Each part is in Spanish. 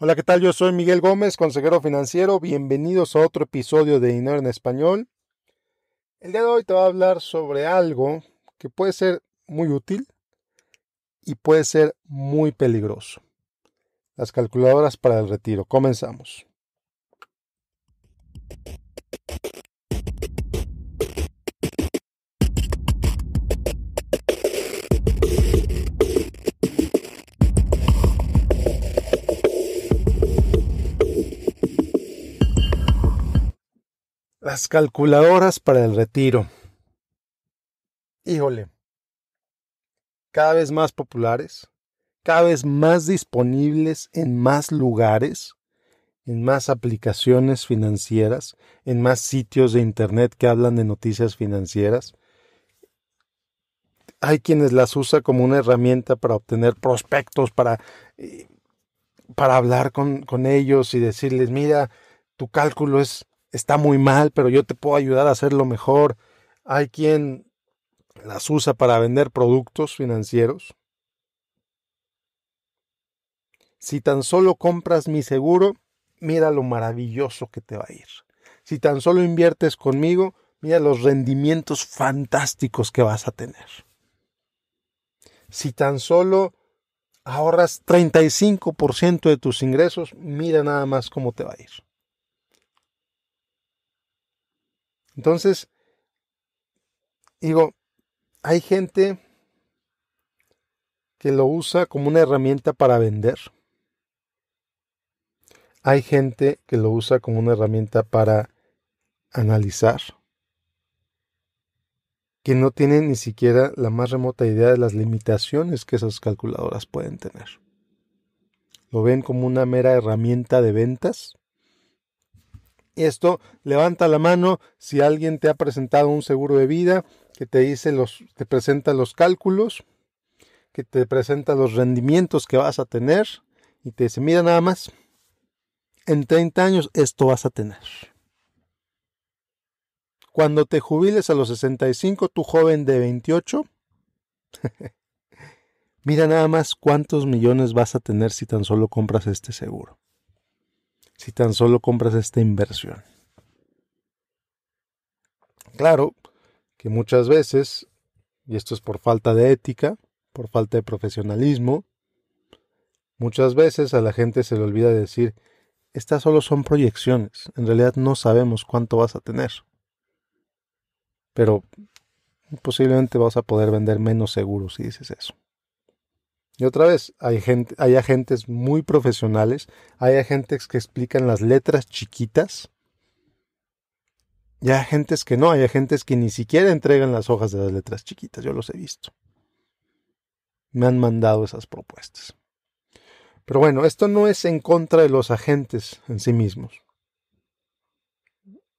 Hola, ¿qué tal? Yo soy Miguel Gómez, consejero financiero. Bienvenidos a otro episodio de Dinero en Español. El día de hoy te voy a hablar sobre algo que puede ser muy útil y puede ser muy peligroso. Las calculadoras para el retiro. Comenzamos. Las calculadoras para el retiro. Híjole, cada vez más populares, cada vez más disponibles en más lugares, en más aplicaciones financieras, en más sitios de Internet que hablan de noticias financieras. Hay quienes las usa como una herramienta para obtener prospectos, para, eh, para hablar con ellos y decirles, mira, tu cálculo es está muy mal, pero yo te puedo ayudar a hacerlo mejor. Hay quien las usa para vender productos financieros. Si tan solo compras mi seguro, mira lo maravilloso que te va a ir. Si tan solo inviertes conmigo, mira los rendimientos fantásticos que vas a tener. Si tan solo ahorras 35% de tus ingresos, mira nada más cómo te va a ir. Entonces, digo, hay gente que lo usa como una herramienta para vender. Hay gente que lo usa como una herramienta para analizar. Que no tiene ni siquiera la más remota idea de las limitaciones que esas calculadoras pueden tener. Lo ven como una mera herramienta de ventas esto, levanta la mano si alguien te ha presentado un seguro de vida que te dice los, te presenta los cálculos, que te presenta los rendimientos que vas a tener y te dice, mira nada más, en 30 años esto vas a tener. Cuando te jubiles a los 65, tu joven de 28, mira nada más cuántos millones vas a tener si tan solo compras este seguro si tan solo compras esta inversión. Claro que muchas veces, y esto es por falta de ética, por falta de profesionalismo, muchas veces a la gente se le olvida decir, estas solo son proyecciones, en realidad no sabemos cuánto vas a tener. Pero posiblemente vas a poder vender menos seguro si dices eso. Y otra vez, hay, gente, hay agentes muy profesionales, hay agentes que explican las letras chiquitas, y hay agentes que no, hay agentes que ni siquiera entregan las hojas de las letras chiquitas, yo los he visto. Me han mandado esas propuestas. Pero bueno, esto no es en contra de los agentes en sí mismos.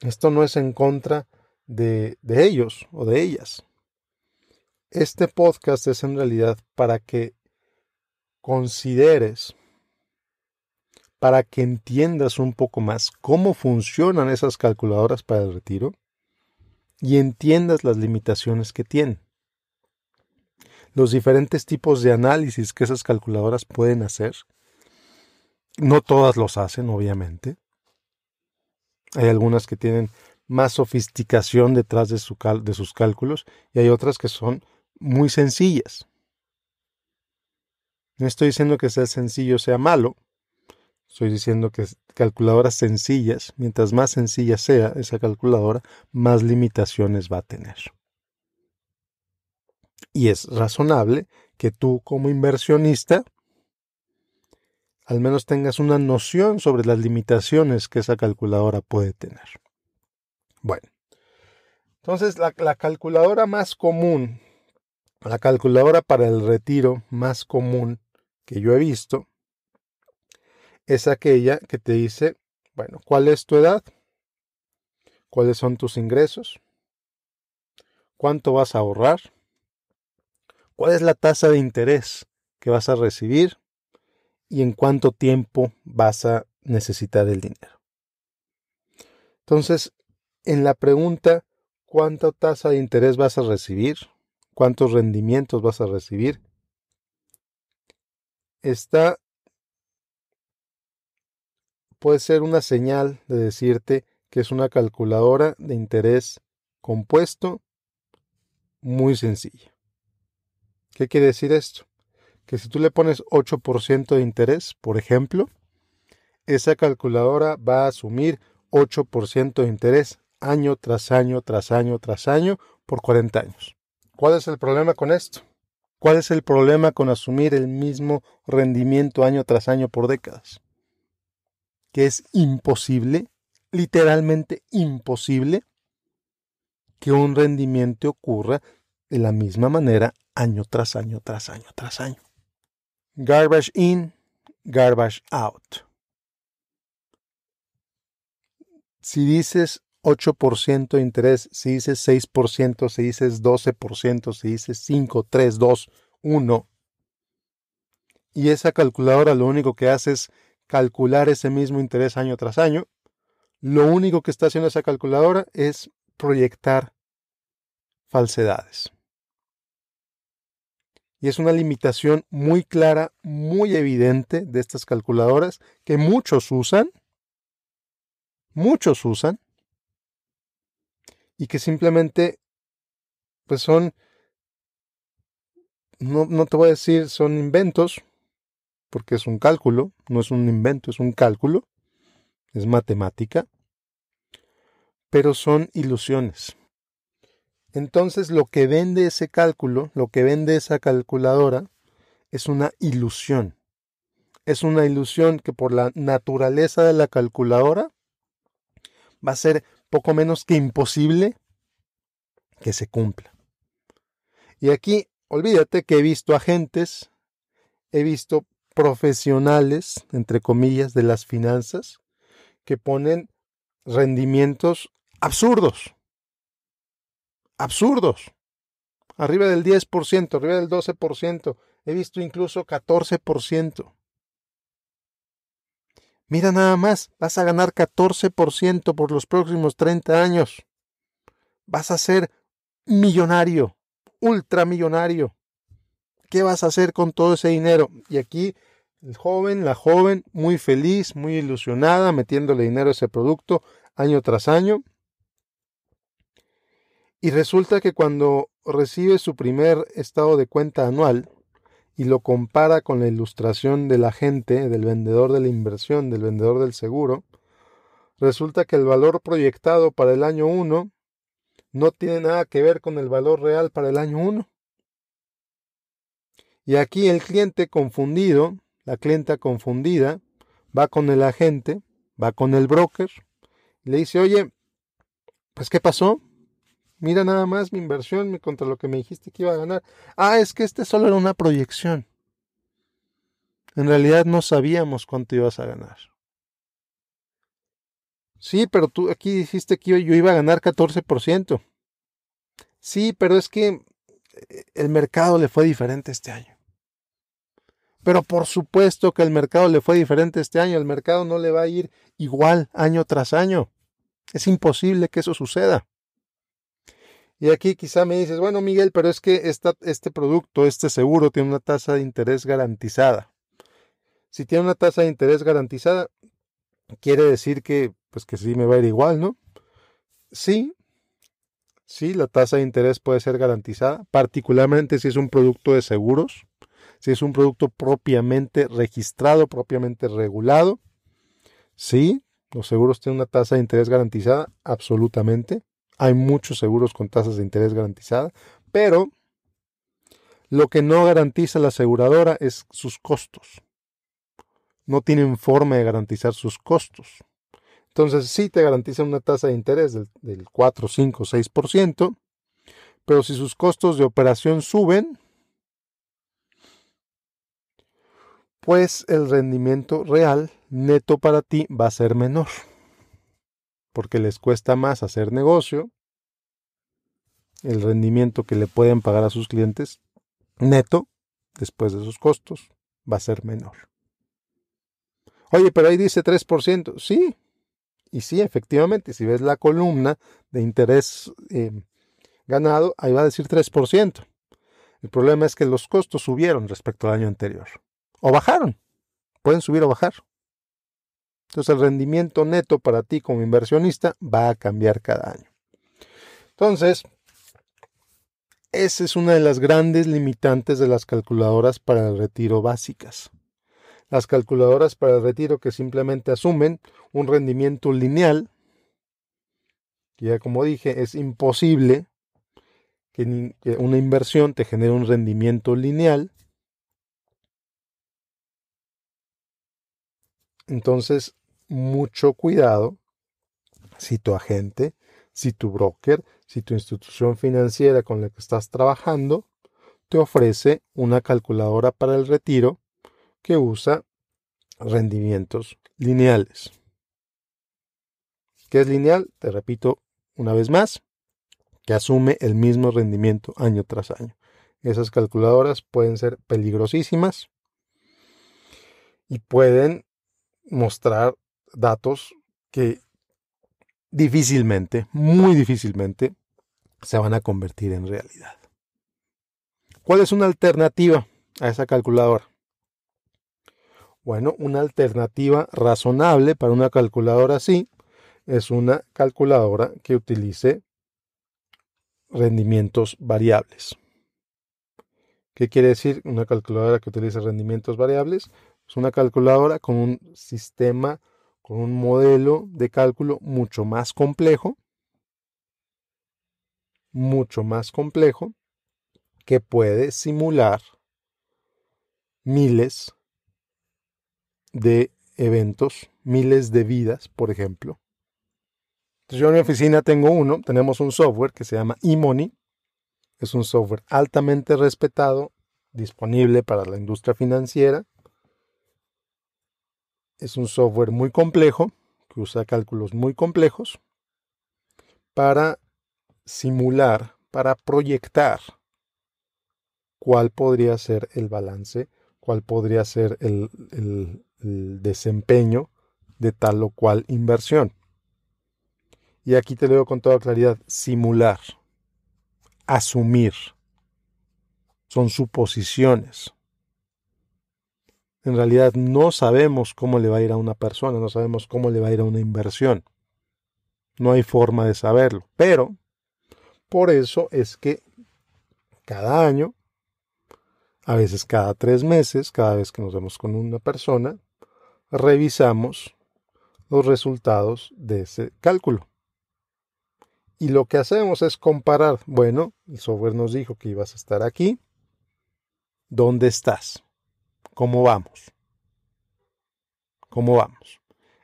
Esto no es en contra de, de ellos o de ellas. Este podcast es en realidad para que consideres para que entiendas un poco más cómo funcionan esas calculadoras para el retiro y entiendas las limitaciones que tienen. Los diferentes tipos de análisis que esas calculadoras pueden hacer. No todas los hacen, obviamente. Hay algunas que tienen más sofisticación detrás de, su de sus cálculos y hay otras que son muy sencillas. No estoy diciendo que sea sencillo sea malo. Estoy diciendo que calculadoras sencillas, mientras más sencilla sea esa calculadora, más limitaciones va a tener. Y es razonable que tú como inversionista al menos tengas una noción sobre las limitaciones que esa calculadora puede tener. Bueno, entonces la, la, calculadora más común, la calculadora para el retiro más común que yo he visto es aquella que te dice, bueno, ¿cuál es tu edad? ¿Cuáles son tus ingresos? ¿Cuánto vas a ahorrar? ¿Cuál es la tasa de interés que vas a recibir? ¿Y en cuánto tiempo vas a necesitar el dinero? Entonces, en la pregunta, ¿cuánta tasa de interés vas a recibir? ¿Cuántos rendimientos vas a recibir? está, puede ser una señal de decirte que es una calculadora de interés compuesto muy sencilla. ¿Qué quiere decir esto? Que si tú le pones 8% de interés, por ejemplo, esa calculadora va a asumir 8% de interés año tras año, tras año, tras año, por 40 años. ¿Cuál es el problema con esto? ¿Cuál es el problema con asumir el mismo rendimiento año tras año por décadas? Que es imposible, literalmente imposible, que un rendimiento ocurra de la misma manera año tras año tras año tras año. Garbage in, garbage out. Si dices 8% de interés, si dices 6%, si dices 12%, si dices 5, 3, 2, 1. Y esa calculadora lo único que hace es calcular ese mismo interés año tras año. Lo único que está haciendo esa calculadora es proyectar falsedades. Y es una limitación muy clara, muy evidente de estas calculadoras que muchos usan. Muchos usan y que simplemente, pues son, no, no te voy a decir, son inventos, porque es un cálculo, no es un invento, es un cálculo, es matemática, pero son ilusiones. Entonces lo que vende ese cálculo, lo que vende esa calculadora, es una ilusión. Es una ilusión que por la naturaleza de la calculadora va a ser poco menos que imposible que se cumpla. Y aquí, olvídate que he visto agentes, he visto profesionales, entre comillas, de las finanzas, que ponen rendimientos absurdos. Absurdos. Arriba del 10%, arriba del 12%. He visto incluso 14%. Mira nada más, vas a ganar 14% por los próximos 30 años. Vas a ser millonario, ultramillonario. ¿Qué vas a hacer con todo ese dinero? Y aquí el joven, la joven, muy feliz, muy ilusionada, metiéndole dinero a ese producto año tras año. Y resulta que cuando recibe su primer estado de cuenta anual, y lo compara con la ilustración del agente, del vendedor de la inversión, del vendedor del seguro, resulta que el valor proyectado para el año 1 no tiene nada que ver con el valor real para el año 1. Y aquí el cliente confundido, la clienta confundida, va con el agente, va con el broker, y le dice, oye, pues ¿qué pasó? Mira nada más mi inversión contra lo que me dijiste que iba a ganar. Ah, es que este solo era una proyección. En realidad no sabíamos cuánto ibas a ganar. Sí, pero tú aquí dijiste que yo iba a ganar 14%. Sí, pero es que eh, el mercado le fue diferente este año. Pero por supuesto que el mercado le fue diferente este año. El mercado no le va a ir igual año tras año. Es imposible que eso suceda. Y aquí quizá me dices, bueno Miguel, pero es que este producto, este seguro tiene una tasa de interés garantizada. Si tiene una tasa de interés garantizada, quiere decir que, pues que sí me va a ir igual, ¿no? Sí, sí, la tasa de interés puede ser garantizada, particularmente si es un producto de seguros, si es un producto propiamente registrado, propiamente regulado. Sí, los seguros tienen una tasa de interés garantizada, absolutamente. Hay muchos seguros con tasas de interés garantizada, pero lo que no garantiza la aseguradora es sus costos. No tienen forma de garantizar sus costos. Entonces sí te garantiza una tasa de interés del, del 4, 5, 6%, pero si sus costos de operación suben, pues el rendimiento real neto para ti va a ser menor porque les cuesta más hacer negocio, el rendimiento que le pueden pagar a sus clientes neto, después de sus costos, va a ser menor. Oye, pero ahí dice 3%. Sí, y sí, efectivamente, si ves la columna de interés eh, ganado, ahí va a decir 3%. El problema es que los costos subieron respecto al año anterior. O bajaron. Pueden subir o bajar. Entonces el rendimiento neto para ti como inversionista va a cambiar cada año. Entonces, esa es una de las grandes limitantes de las calculadoras para el retiro básicas. Las calculadoras para el retiro que simplemente asumen un rendimiento lineal, que ya como dije, es imposible que una inversión te genere un rendimiento lineal. Entonces, mucho cuidado si tu agente, si tu broker, si tu institución financiera con la que estás trabajando te ofrece una calculadora para el retiro que usa rendimientos lineales. ¿Qué es lineal? Te repito una vez más, que asume el mismo rendimiento año tras año. Esas calculadoras pueden ser peligrosísimas y pueden mostrar datos que difícilmente, muy difícilmente, se van a convertir en realidad. ¿Cuál es una alternativa a esa calculadora? Bueno, una alternativa razonable para una calculadora así es una calculadora que utilice rendimientos variables. ¿Qué quiere decir una calculadora que utilice rendimientos variables? Es una calculadora con un sistema con un modelo de cálculo mucho más complejo, mucho más complejo, que puede simular miles de eventos, miles de vidas, por ejemplo. Entonces yo en mi oficina tengo uno, tenemos un software que se llama eMoney. Es un software altamente respetado, disponible para la industria financiera es un software muy complejo, que usa cálculos muy complejos, para simular, para proyectar cuál podría ser el balance, cuál podría ser el, desempeño de tal o cual inversión. Y aquí te lo con toda claridad, simular, asumir, son suposiciones. En realidad no sabemos cómo le va a ir a una persona, no sabemos cómo le va a ir a una inversión. No hay forma de saberlo. Pero por eso es que cada año, a veces cada tres meses, cada vez que nos vemos con una persona, revisamos los resultados de ese cálculo. Y lo que hacemos es comparar, bueno, el software nos dijo que ibas a estar aquí, ¿dónde estás? ¿Cómo vamos? ¿Cómo vamos?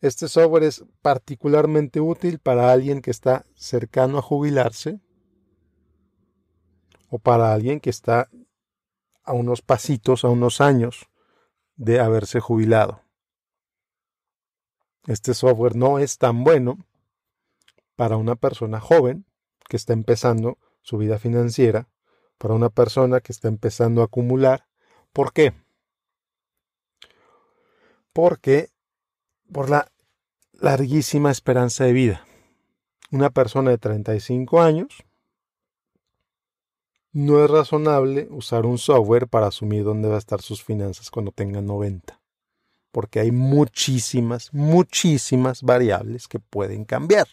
Este software es particularmente útil para alguien que está cercano a jubilarse o para alguien que está a unos pasitos, a unos años de haberse jubilado. Este software no es tan bueno para una persona joven que está empezando su vida financiera, para una persona que está empezando a acumular. ¿Por qué? porque por la larguísima esperanza de vida. Una persona de 35 años no es razonable usar un software para asumir dónde va a estar sus finanzas cuando tenga 90, porque hay muchísimas, muchísimas variables que pueden cambiar.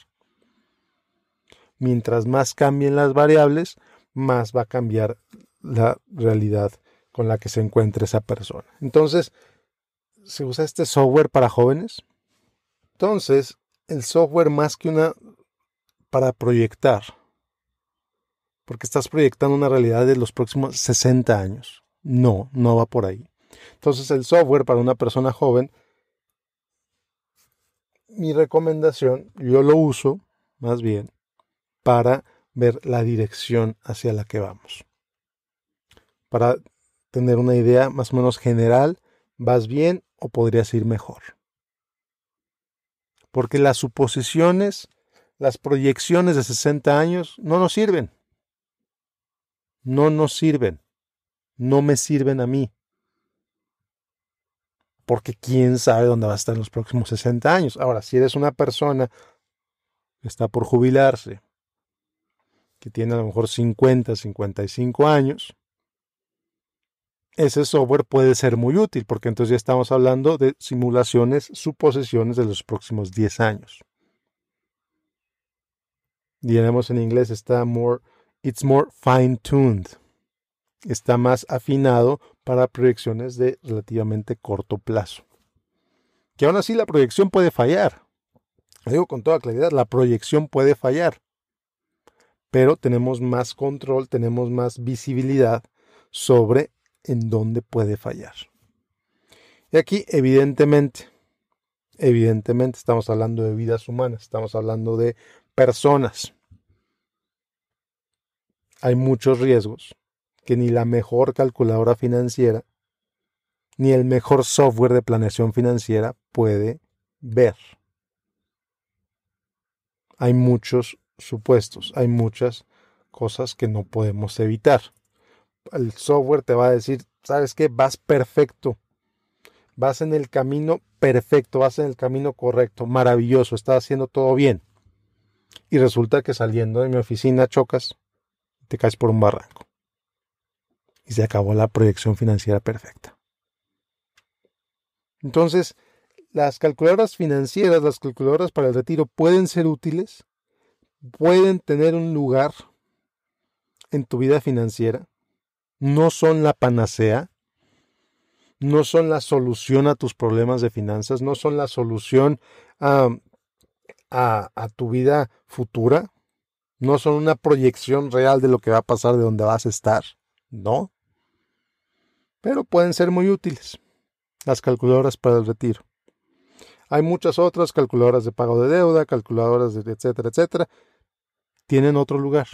Mientras más cambien las variables, más va a cambiar la realidad con la que se encuentra esa persona. Entonces, se usa este software para jóvenes. Entonces, el software más que una para proyectar, porque estás proyectando una realidad de los próximos 60 años. No, no va por ahí. Entonces, el software para una persona joven, mi recomendación, yo lo uso más bien para ver la dirección hacia la que vamos. Para tener una idea más o menos general, vas bien o podrías ir mejor. Porque las suposiciones, las proyecciones de 60 años no nos sirven. No nos sirven. No me sirven a mí. Porque quién sabe dónde va a estar en los próximos 60 años. Ahora, si eres una persona que está por jubilarse, que tiene a lo mejor 50, 55 años, ese software puede ser muy útil, porque entonces ya estamos hablando de simulaciones, suposiciones de los próximos 10 años. Diremos en inglés, está more, it's more fine-tuned. Está más afinado para proyecciones de relativamente corto plazo. Que aún así la proyección puede fallar. Lo digo con toda claridad, la proyección puede fallar. Pero tenemos más control, tenemos más visibilidad sobre en dónde puede fallar. Y aquí, evidentemente, evidentemente estamos hablando de vidas humanas, estamos hablando de personas. Hay muchos riesgos que ni la mejor calculadora financiera, ni el mejor software de planeación financiera puede ver. Hay muchos supuestos, hay muchas cosas que no podemos evitar el software te va a decir, ¿sabes qué? Vas perfecto. Vas en el camino perfecto, vas en el camino correcto, maravilloso, estás haciendo todo bien. Y resulta que saliendo de mi oficina chocas, te caes por un barranco. Y se acabó la proyección financiera perfecta. Entonces, las calculadoras financieras, las calculadoras para el retiro pueden ser útiles, pueden tener un lugar en tu vida financiera, no son la panacea, no son la solución a tus problemas de finanzas, no son la solución a, a, tu vida futura, no son una proyección real de lo que va a pasar, de dónde vas a estar, no. Pero pueden ser muy útiles las calculadoras para el retiro. Hay muchas otras, calculadoras de pago de deuda, calculadoras de etcétera, etcétera. Tienen otro lugar.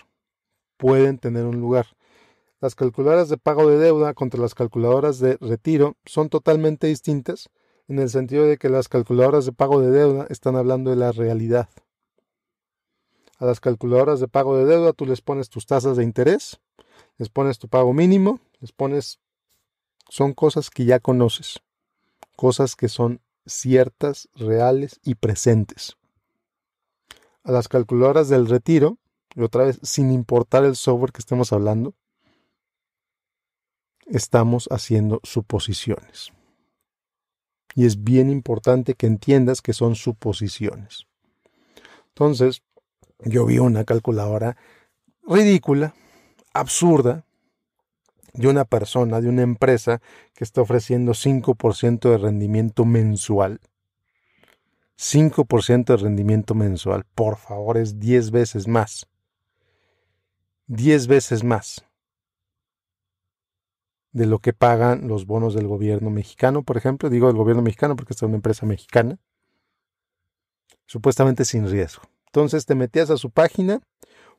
Pueden tener un lugar. Las calculadoras de pago de deuda contra las calculadoras de retiro son totalmente distintas en el sentido de que las calculadoras de pago de deuda están hablando de la realidad. A las calculadoras de pago de deuda tú les pones tus tasas de interés, les pones tu pago mínimo, les pones... Son cosas que ya conoces, cosas que son ciertas, reales y presentes. A las calculadoras del retiro, y otra vez sin importar el software que estemos hablando, estamos haciendo suposiciones. Y es bien importante que entiendas que son suposiciones. Entonces, yo vi una calculadora ridícula, absurda, de una persona, de una empresa que está ofreciendo 5% de rendimiento mensual. 5% de rendimiento mensual, por favor, es 10 veces más. 10 veces más de lo que pagan los bonos del gobierno mexicano, por ejemplo. Digo el gobierno mexicano porque esta es una empresa mexicana. Supuestamente sin riesgo. Entonces te metías a su página,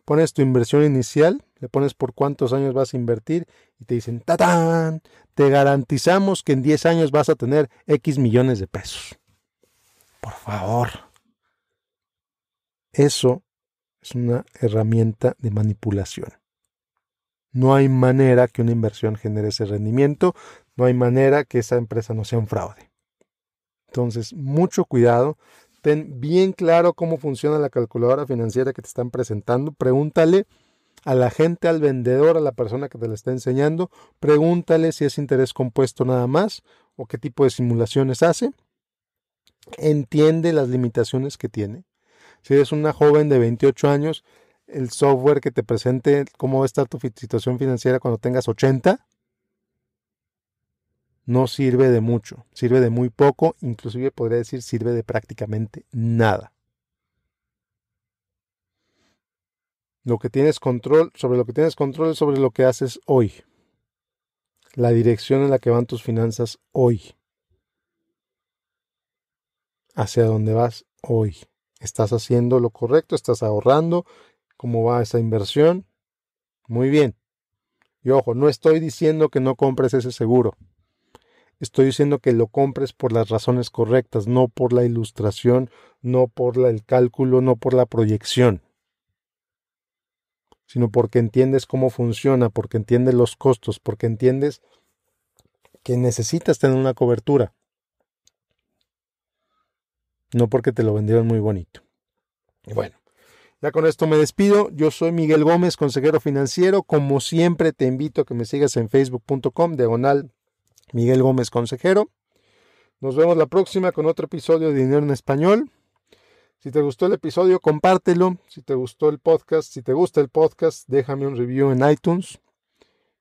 pones tu inversión inicial, le pones por cuántos años vas a invertir y te dicen, ¡tatán! Te garantizamos que en 10 años vas a tener X millones de pesos. Por favor. Eso es una herramienta de manipulación. No hay manera que una inversión genere ese rendimiento, no hay manera que esa empresa no sea un fraude. Entonces, mucho cuidado, ten bien claro cómo funciona la calculadora financiera que te están presentando, pregúntale a la gente, al vendedor, a la persona que te la está enseñando, pregúntale si es interés compuesto nada más o qué tipo de simulaciones hace. Entiende las limitaciones que tiene. Si eres una joven de 28 años, el software que te presente cómo va a estar tu situación financiera cuando tengas 80, no sirve de mucho, sirve de muy poco, inclusive podría decir sirve de prácticamente nada. Lo que tienes control, sobre lo que tienes control es sobre lo que haces hoy. La dirección en la que van tus finanzas hoy. Hacia dónde vas hoy. ¿Estás haciendo lo correcto? ¿Estás ahorrando? cómo va esa inversión. Muy bien. Y ojo, no estoy diciendo que no compres ese seguro. Estoy diciendo que lo compres por las razones correctas, no por la ilustración, no por el cálculo, no por la proyección, sino porque entiendes cómo funciona, porque entiendes los costos, porque entiendes que necesitas tener una cobertura, no porque te lo vendieron muy bonito. Y bueno, ya con esto me despido. Yo soy Miguel Gómez, consejero financiero. Como siempre, te invito a que me sigas en facebook.com, diagonal Miguel Gómez, consejero. Nos vemos la próxima con otro episodio de Dinero en Español. Si te gustó el episodio, compártelo. Si te gustó el podcast, si te gusta el podcast, déjame un review en iTunes.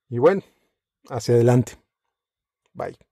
Y bueno, hacia adelante. Bye.